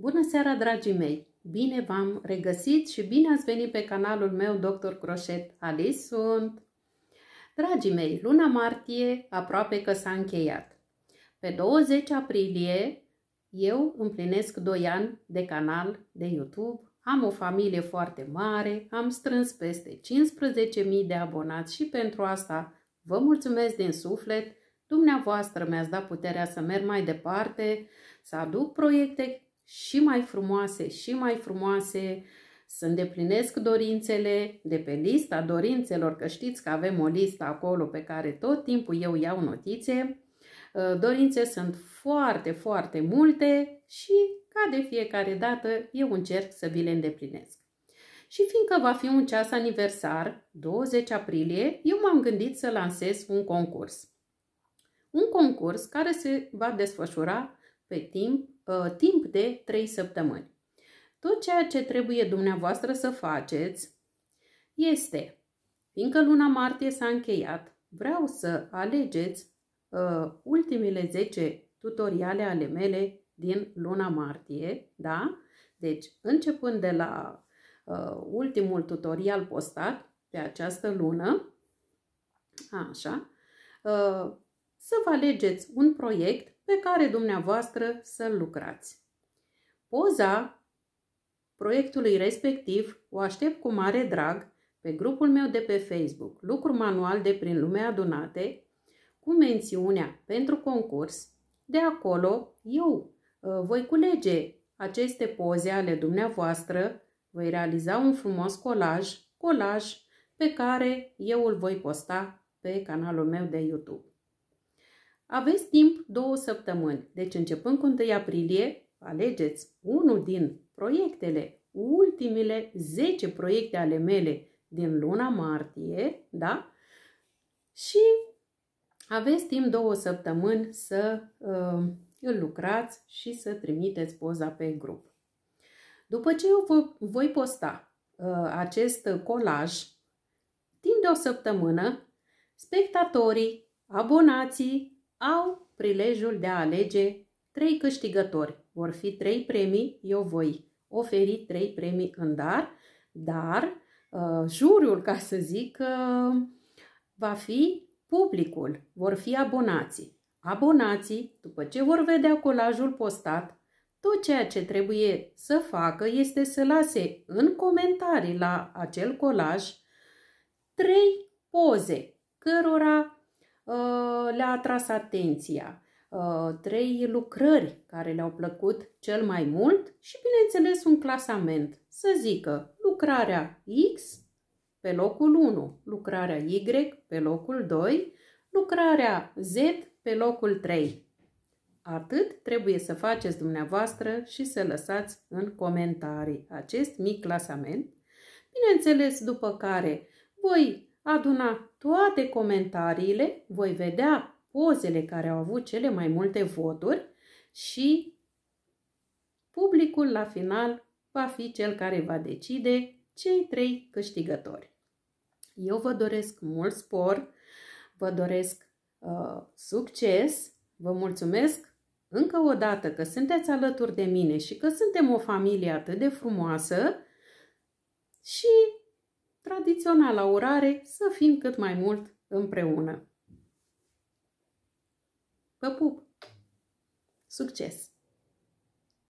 Bună seara, dragii mei! Bine v-am regăsit și bine ați venit pe canalul meu Dr. Croșet. Alice sunt! Dragii mei, luna martie aproape că s-a încheiat. Pe 20 aprilie eu împlinesc 2 ani de canal de YouTube, am o familie foarte mare, am strâns peste 15.000 de abonați și pentru asta vă mulțumesc din suflet. Dumneavoastră mi-ați dat puterea să merg mai departe, să aduc proiecte și mai frumoase și mai frumoase, să îndeplinesc dorințele de pe lista dorințelor, că știți că avem o listă acolo pe care tot timpul eu iau notițe. Ă, dorințe sunt foarte, foarte multe și ca de fiecare dată eu încerc să vi le îndeplinesc. Și fiindcă va fi un ceas aniversar, 20 aprilie, eu m-am gândit să lansez un concurs. Un concurs care se va desfășura pe timp Ă, timp de 3 săptămâni. Tot ceea ce trebuie dumneavoastră să faceți este, fiindcă luna martie s-a încheiat, vreau să alegeți uh, ultimele 10 tutoriale ale mele din luna martie, da? Deci, începând de la uh, ultimul tutorial postat pe această lună, așa, uh, să vă alegeți un proiect pe care dumneavoastră să lucrați. Poza proiectului respectiv o aștept cu mare drag pe grupul meu de pe Facebook, lucru manual de prin lumea adunate, cu mențiunea pentru concurs. De acolo eu uh, voi culege aceste poze ale dumneavoastră, voi realiza un frumos colaj, colaj pe care eu îl voi posta pe canalul meu de YouTube. Aveți timp două săptămâni, deci începând cu 1 aprilie, alegeți unul din proiectele, ultimile 10 proiecte ale mele din luna martie, da? Și aveți timp două săptămâni să uh, îl lucrați și să trimiteți poza pe grup. După ce eu voi posta uh, acest colaj, timp de o săptămână, spectatorii, abonații au prilejul de a alege trei câștigători. Vor fi trei premii, eu voi oferi trei premii în dar, dar uh, juriul, ca să zic, uh, va fi publicul, vor fi abonații. Abonații, după ce vor vedea colajul postat, tot ceea ce trebuie să facă este să lase în comentarii la acel colaj trei poze cărora Uh, le-a atras atenția, uh, trei lucrări care le-au plăcut cel mai mult și, bineînțeles, un clasament. Să zică lucrarea X pe locul 1, lucrarea Y pe locul 2, lucrarea Z pe locul 3. Atât trebuie să faceți dumneavoastră și să lăsați în comentarii acest mic clasament. Bineînțeles, după care voi aduna toate comentariile, voi vedea pozele care au avut cele mai multe voturi și publicul la final va fi cel care va decide cei trei câștigători. Eu vă doresc mult spor, vă doresc uh, succes, vă mulțumesc încă o dată că sunteți alături de mine și că suntem o familie atât de frumoasă și tradiționala orare să fim cât mai mult împreună. Vă pup! Succes!